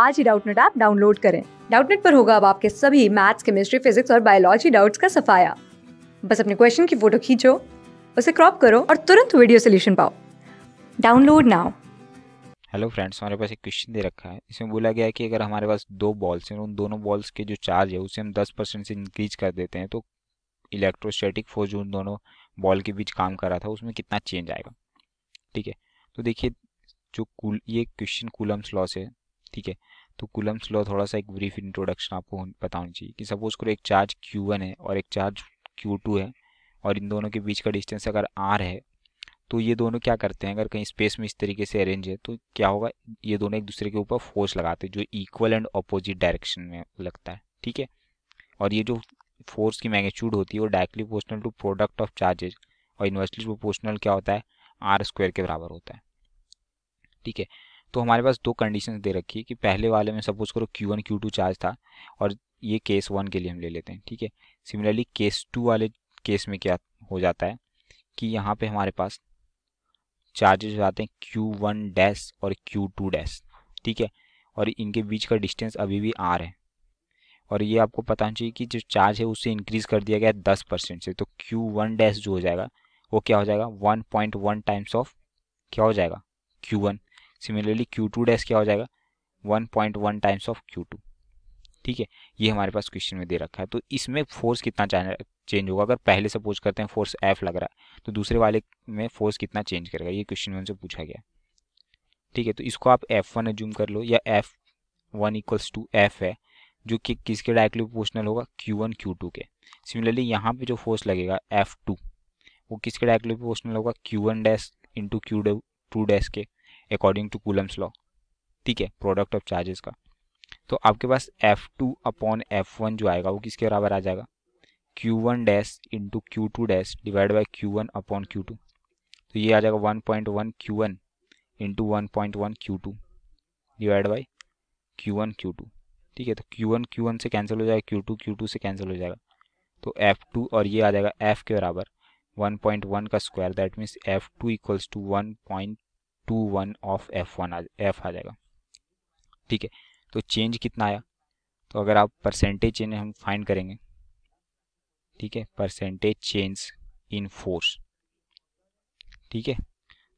आज ही Doubtnut app download करें डाउटनेट पर होगा अब आपके सभी मैथ्स केमिस्ट्री फिजिक्स और बायोलॉजी डाउट्स का सफाया बस अपने क्वेश्चन की फोटो खींचो उसे क्रॉप करो और तुरंत वीडियो सोल्यूशन पाओ डाउनलोड नाउ हेलो फ्रेंड्स हमारे पास एक क्वेश्चन दे रखा है इसमें बोला गया है कि अगर हमारे पास दो बॉल्स हैं उन दोनों बॉल्स के जो चार्ज है उसे हम 10 परसेंट से इंक्रीज कर देते हैं तो इलेक्ट्रोस्टैटिक फोर्स जो उन दोनों बॉल के बीच काम कर रहा था उसमें कितना चेंज आएगा ठीक है तो देखिए जो कूल ये क्वेश्चन कूलम्स लॉस है ठीक है तो कुलम्स लॉ थोड़ा सा एक ब्रीफ इंट्रोडक्शन आपको पता होना चाहिए कि सपोज करो एक चार्ज Q1 है और एक चार्ज Q2 है और इन दोनों के बीच का डिस्टेंस अगर R है तो ये दोनों क्या करते हैं अगर कहीं स्पेस में इस तरीके से अरेंज है तो क्या होगा ये दोनों एक दूसरे के ऊपर फोर्स लगाते हैं जो इक्वल एंड अपोजिट डायरेक्शन में लगता है ठीक है और ये जो फोर्स की मैग्नीट्यूड होती है वो directly proportional to product of charges और इन्वर्सली प्रोपोर्शनल क्या होता है आर स्क्वायर के बराबर होता है ठीक है तो हमारे पास दो कंडीशन दे रखी है कि पहले वाले में सपोज करो Q one Q two charge था और ये केस वन के लिए हम ले लेते हैं ठीक है सिमिलरली केस टू वाले केस में क्या हो जाता है कि यहाँ पे हमारे पास चार्जेस हो जाते हैं क्यू वन डैश और क्यू टू डैश ठीक है और इनके बीच का डिस्टेंस अभी भी आर है और ये आपको पता होना चाहिए कि जो चार्ज है उसे इंक्रीज़ कर दिया गया है दस परसेंट से तो क्यू वन डैश जो हो जाएगा वो क्या हो जाएगा one point one times of क्या हो जाएगा Q one similarly Q two dash क्या हो जाएगा one point one times of Q two ठीक है ये हमारे पास क्वेश्चन में दे रखा है तो इसमें फोर्स कितना चेंज होगा अगर पहले सपोज करते हैं फोर्स एफ लग रहा है तो दूसरे वाले में फोर्स कितना चेंज करेगा ये क्वेश्चन में उनसे पूछा गया ठीक है तो इसको आप एफ वन एज्यूम कर लो या F one equals to F है जो कि किसके डायरेक्टली प्रोपोर्शनल होगा क्यू वन क्यू टू के सिमिलरली यहाँ पे जो फोर्स लगेगा एफ टू वो किसके डायरेक्टली प्रोपोर्शनल होगा Q one dash into Q two dash के अकॉर्डिंग टू कूलम्स लॉ ठीक है प्रोडक्ट ऑफ चार्जेस का तो आपके पास F two upon F one जो आएगा वो किसके बराबर आ जाएगा Q one dash into Q two dash divide by Q one upon Q two तो ये आ जाएगा one point one Q one into one point one Q two divide by Q one Q two ठीक है तो Q one Q one से cancel हो जाएगा क्यू टू क्यू टू से कैंसिल हो जाएगा तो एफ टू और ये आ जाएगा एफ के बराबर वन पॉइंट वन का square that means F two equals to one point two one of F one F आ जाएगा ठीक है तो चेंज कितना आया तो अगर आप परसेंटेज चेंज हम फाइंड करेंगे ठीक है परसेंटेज चेंज इन फोर्स ठीक है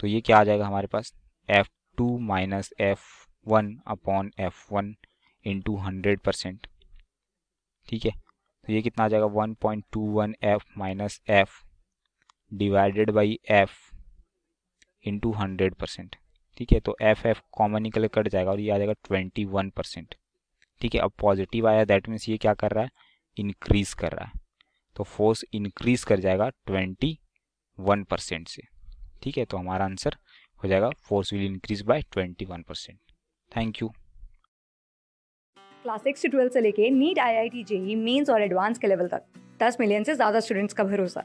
तो ये क्या आ जाएगा हमारे पास F two minus F one upon F one into hundred percent ठीक है तो ये कितना आ जाएगा one point two one F minus F divided by F into hundred percent ठीक है तो एफ एफ कॉमन निकल कट जाएगा और ये आ जाएगा ट्वेंटी वन परसेंट ठीक है अब पॉजिटिव आया दैट मीन्स ये क्या कर रहा है इंक्रीज कर रहा है तो फोर्स इंक्रीज कर जाएगा ट्वेंटी वन परसेंट से ठीक है तो हमारा आंसर हो जाएगा force will increase by twenty one percent thank you class six से ट्वेल्थ से लेके NEET I I T JEE Mains और एडवांस के लेवल तक दस मिलियन से ज़्यादा स्टूडेंट्स का भरोसा